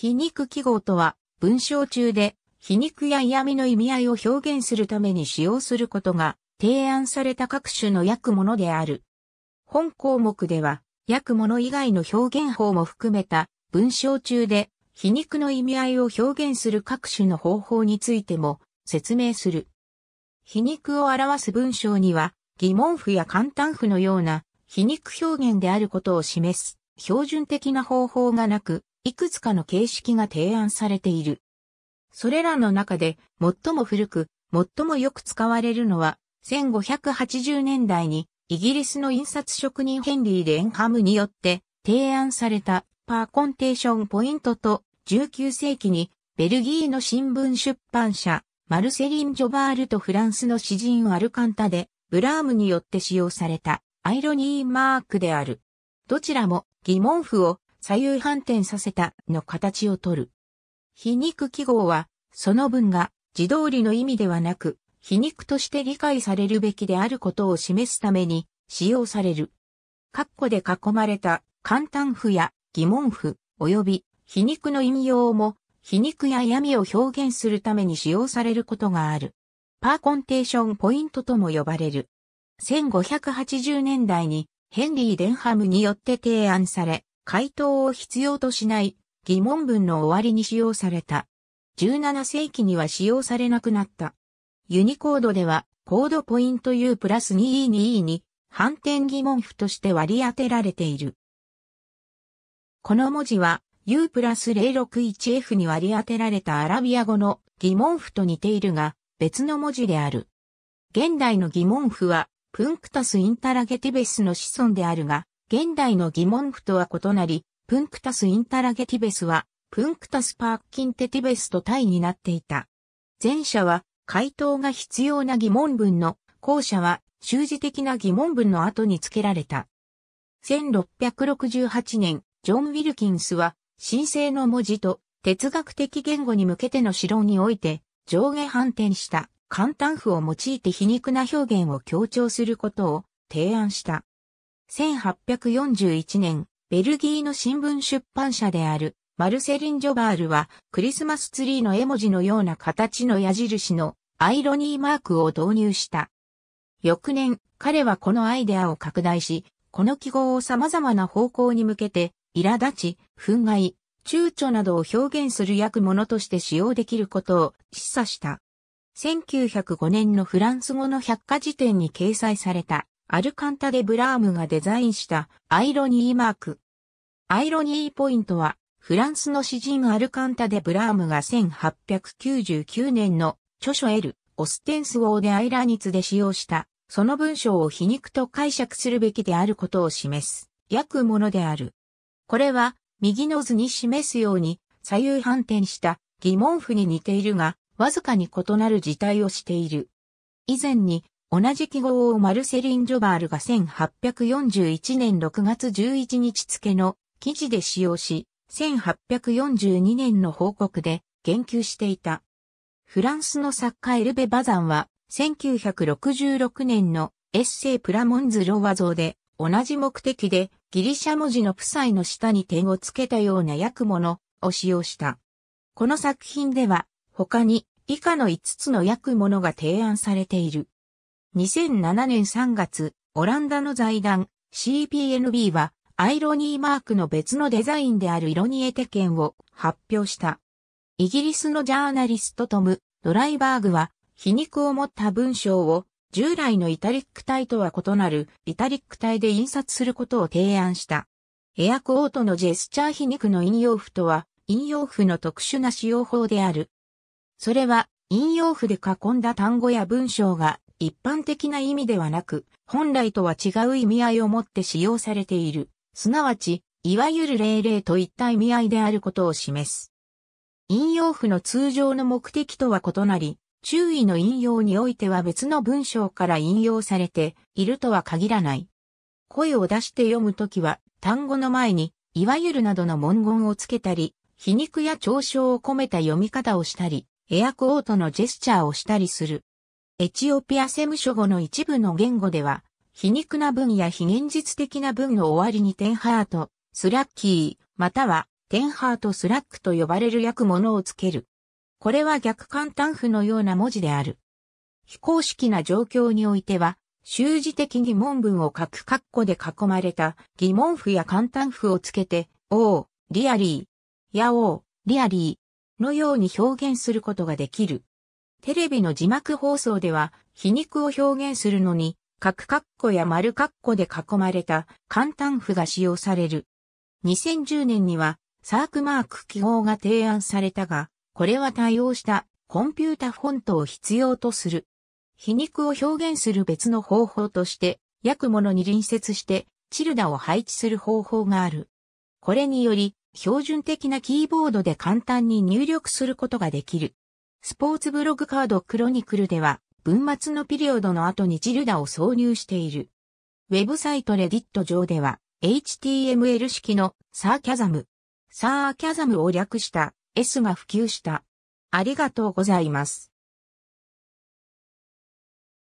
皮肉記号とは、文章中で、皮肉や嫌味の意味合いを表現するために使用することが、提案された各種の訳物である。本項目では、訳物以外の表現法も含めた、文章中で、皮肉の意味合いを表現する各種の方法についても、説明する。皮肉を表す文章には、疑問符や簡単符のような、皮肉表現であることを示す、標準的な方法がなく、いくつかの形式が提案されている。それらの中で最も古く、最もよく使われるのは、1580年代にイギリスの印刷職人ヘンリー・レンハムによって提案されたパーコンテーションポイントと19世紀にベルギーの新聞出版社マルセリン・ジョバールとフランスの詩人アルカンタでブラームによって使用されたアイロニーマークである。どちらも疑問符を左右反転させたの形をとる。皮肉記号は、その文が自動理の意味ではなく、皮肉として理解されるべきであることを示すために使用される。括弧で囲まれた簡単符や疑問符及び皮肉の意味用も皮肉や闇を表現するために使用されることがある。パーコンテーションポイントとも呼ばれる。1580年代にヘンリー・デンハムによって提案され、回答を必要としない疑問文の終わりに使用された。17世紀には使用されなくなった。ユニコードでは、コードポイント U プラス 2E2E に反転疑問符として割り当てられている。この文字は U プラス 061F に割り当てられたアラビア語の疑問符と似ているが、別の文字である。現代の疑問符は、プンクタスインタラゲティベスの子孫であるが、現代の疑問符とは異なり、プンクタスインタラゲティベスは、プンクタスパーキンテティベスと対になっていた。前者は、回答が必要な疑問文の、後者は、修辞的な疑問文の後に付けられた。1668年、ジョン・ウィルキンスは、神聖の文字と哲学的言語に向けての指導において、上下反転した簡単符を用いて皮肉な表現を強調することを提案した。1841年、ベルギーの新聞出版社であるマルセリン・ジョバールはクリスマスツリーの絵文字のような形の矢印のアイロニーマークを導入した。翌年、彼はこのアイデアを拡大し、この記号を様々な方向に向けて、苛立ち、憤慨、躊躇などを表現する役物として使用できることを示唆した。1905年のフランス語の百科事典に掲載されたアルカンタでブラームがデザインしたアイロニーマーク。アイロニーポイントは、フランスの詩人アルカンタでブラームが1899年の著書エル・オステンス王でアイラニツで使用した、その文章を皮肉と解釈するべきであることを示す、訳ものである。これは、右の図に示すように、左右反転した疑問符に似ているが、わずかに異なる事態をしている。以前に同じ記号をマルセリン・ジョバールが1841年6月11日付の記事で使用し、1842年の報告で言及していた。フランスの作家エルベ・バザンは、1966年のエッセイプラモンズ・ロワ像で、同じ目的でギリシャ文字のプサイの下に点をつけたような訳物を使用した。この作品では、他に以下の5つの訳物が提案されている。2007年3月、オランダの財団 CPNB はアイロニーマークの別のデザインであるイロニエテ券を発表した。イギリスのジャーナリストトム・ドライバーグは皮肉を持った文章を従来のイタリック体とは異なるイタリック体で印刷することを提案した。エアコートのジェスチャー皮肉の引用符とは引用符の特殊な使用法である。それは引用符で囲んだ単語や文章が一般的な意味ではなく、本来とは違う意味合いを持って使用されている、すなわち、いわゆる霊霊といった意味合いであることを示す。引用符の通常の目的とは異なり、注意の引用においては別の文章から引用されているとは限らない。声を出して読むときは、単語の前に、いわゆるなどの文言をつけたり、皮肉や嘲笑を込めた読み方をしたり、エアコートのジェスチャーをしたりする。エチオピアセム書語の一部の言語では、皮肉な文や非現実的な文の終わりにテンハート、スラッキー、またはテンハートスラックと呼ばれる訳物をつける。これは逆簡単符のような文字である。非公式な状況においては、習字的疑問文を書く括弧で囲まれた疑問符や簡単符をつけて、おう、リアリー、やおう、リアリーのように表現することができる。テレビの字幕放送では、皮肉を表現するのに、角括弧や丸括弧で囲まれた簡単符が使用される。2010年には、サークマーク記号が提案されたが、これは対応したコンピュータフォントを必要とする。皮肉を表現する別の方法として、焼物に隣接して、チルダを配置する方法がある。これにより、標準的なキーボードで簡単に入力することができる。スポーツブログカードクロニクルでは、文末のピリオドの後にジルダを挿入している。ウェブサイトレディット上では、HTML 式のサーキャザム、サーキャザムを略した S が普及した。ありがとうございます。